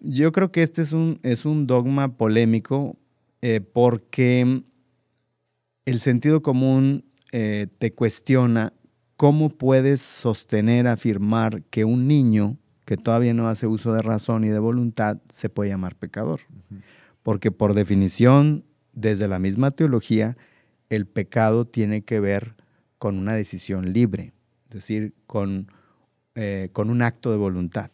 Yo creo que este es un, es un dogma polémico eh, porque el sentido común eh, te cuestiona cómo puedes sostener, afirmar que un niño que todavía no hace uso de razón y de voluntad se puede llamar pecador. Porque por definición, desde la misma teología, el pecado tiene que ver con una decisión libre, es decir, con, eh, con un acto de voluntad.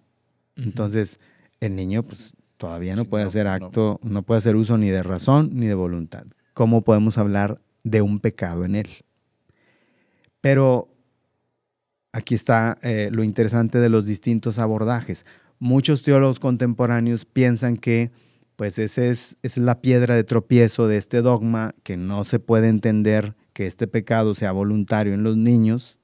Entonces, el niño pues todavía no puede hacer acto, no. puede hacer uso ni de razón ni de voluntad. ¿Cómo podemos hablar de un pecado en él? Pero aquí está eh, lo interesante de los distintos abordajes. Muchos teólogos contemporáneos piensan que pues es, es la piedra de tropiezo de este dogma, que no se puede entender que este pecado sea voluntario en los niños,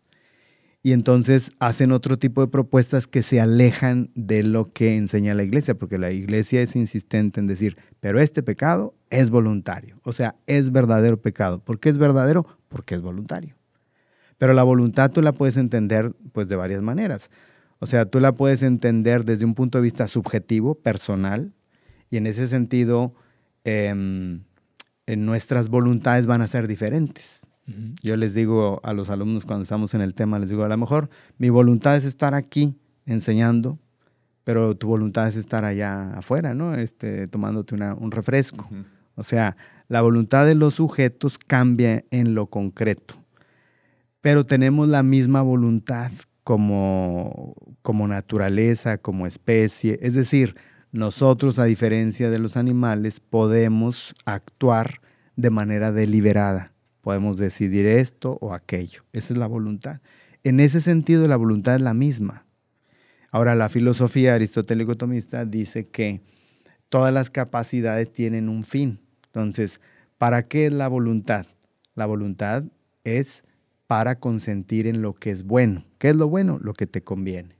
y entonces hacen otro tipo de propuestas que se alejan de lo que enseña la iglesia, porque la iglesia es insistente en decir, pero este pecado es voluntario, o sea, es verdadero pecado. ¿Por qué es verdadero? Porque es voluntario. Pero la voluntad tú la puedes entender pues de varias maneras. O sea, tú la puedes entender desde un punto de vista subjetivo, personal, y en ese sentido em, en nuestras voluntades van a ser diferentes. Yo les digo a los alumnos cuando estamos en el tema, les digo, a lo mejor mi voluntad es estar aquí enseñando, pero tu voluntad es estar allá afuera, ¿no? Este, tomándote un refresco. O sea, la voluntad de los sujetos cambia en lo concreto, pero tenemos la misma voluntad como, como naturaleza, como especie. Es decir, nosotros, a diferencia de los animales, podemos actuar de manera deliberada podemos decidir esto o aquello. Esa es la voluntad. En ese sentido, la voluntad es la misma. Ahora, la filosofía aristotélico-tomista dice que todas las capacidades tienen un fin. Entonces, ¿para qué es la voluntad? La voluntad es para consentir en lo que es bueno. ¿Qué es lo bueno? Lo que te conviene.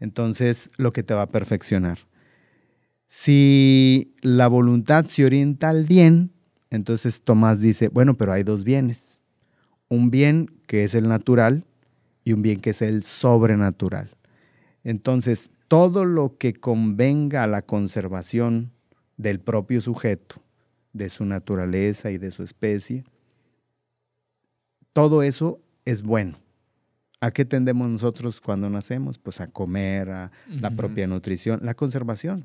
Entonces, lo que te va a perfeccionar. Si la voluntad se orienta al bien, entonces Tomás dice, bueno, pero hay dos bienes. Un bien que es el natural y un bien que es el sobrenatural. Entonces, todo lo que convenga a la conservación del propio sujeto, de su naturaleza y de su especie, todo eso es bueno. ¿A qué tendemos nosotros cuando nacemos? Pues a comer, a la propia nutrición, la conservación.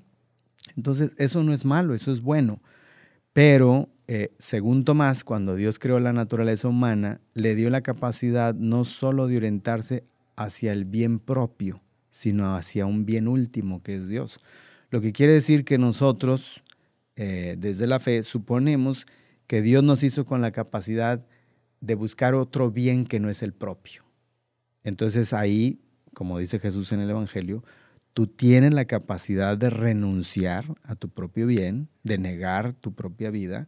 Entonces, eso no es malo, eso es bueno. Pero eh, según Tomás, cuando Dios creó la naturaleza humana, le dio la capacidad no solo de orientarse hacia el bien propio, sino hacia un bien último que es Dios. Lo que quiere decir que nosotros, eh, desde la fe, suponemos que Dios nos hizo con la capacidad de buscar otro bien que no es el propio. Entonces ahí, como dice Jesús en el Evangelio, tú tienes la capacidad de renunciar a tu propio bien, de negar tu propia vida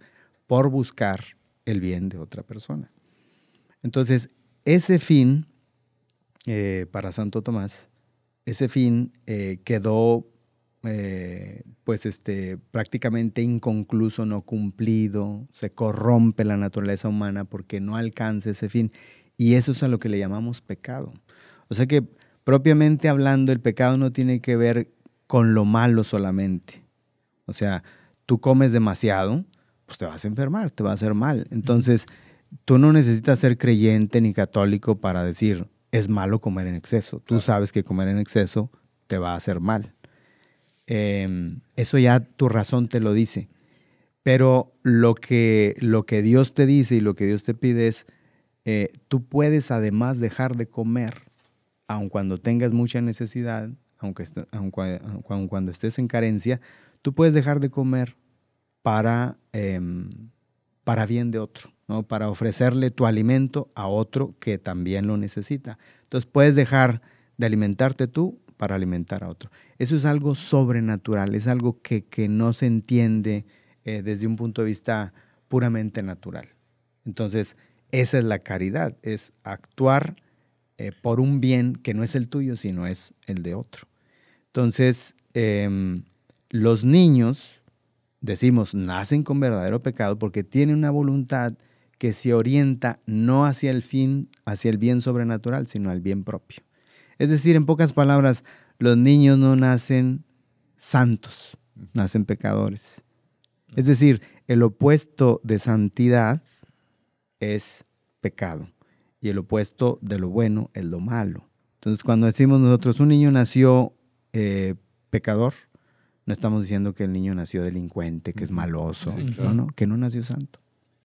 por buscar el bien de otra persona. Entonces, ese fin, eh, para Santo Tomás, ese fin eh, quedó eh, pues este, prácticamente inconcluso, no cumplido, se corrompe la naturaleza humana porque no alcanza ese fin. Y eso es a lo que le llamamos pecado. O sea que propiamente hablando, el pecado no tiene que ver con lo malo solamente. O sea, tú comes demasiado, pues te vas a enfermar, te va a hacer mal. Entonces, tú no necesitas ser creyente ni católico para decir, es malo comer en exceso. Tú sabes que comer en exceso te va a hacer mal. Em, eso ya tu razón te lo dice. Pero lo que, lo que Dios te dice y lo que Dios te pide es, eh, tú puedes además dejar de comer, aun cuando tengas mucha necesidad, aunque aun cuando estés en carencia, tú puedes dejar de comer para, em, para bien de otro, ¿no? para ofrecerle tu alimento a otro que también lo necesita. Entonces puedes dejar de alimentarte tú para alimentar a otro. Eso es algo sobrenatural, es algo que, no se entiende eh, desde un punto de vista puramente natural. Entonces, esa es la caridad, es actuar eh, por un bien que no es el tuyo, sino es el de otro. Entonces, em, los niños decimos nacen con verdadero pecado porque tienen una voluntad que se orienta no hacia el fin, hacia el bien sobrenatural, sino al bien propio. Es decir, en pocas palabras, los niños no nacen santos, nacen pecadores. Es decir, el opuesto de santidad es pecado y el opuesto de lo bueno es lo malo. Entonces, cuando decimos nosotros, un niño nació eh, pecador, no estamos diciendo que el niño nació delincuente, que es maloso, no, no, que no nació santo.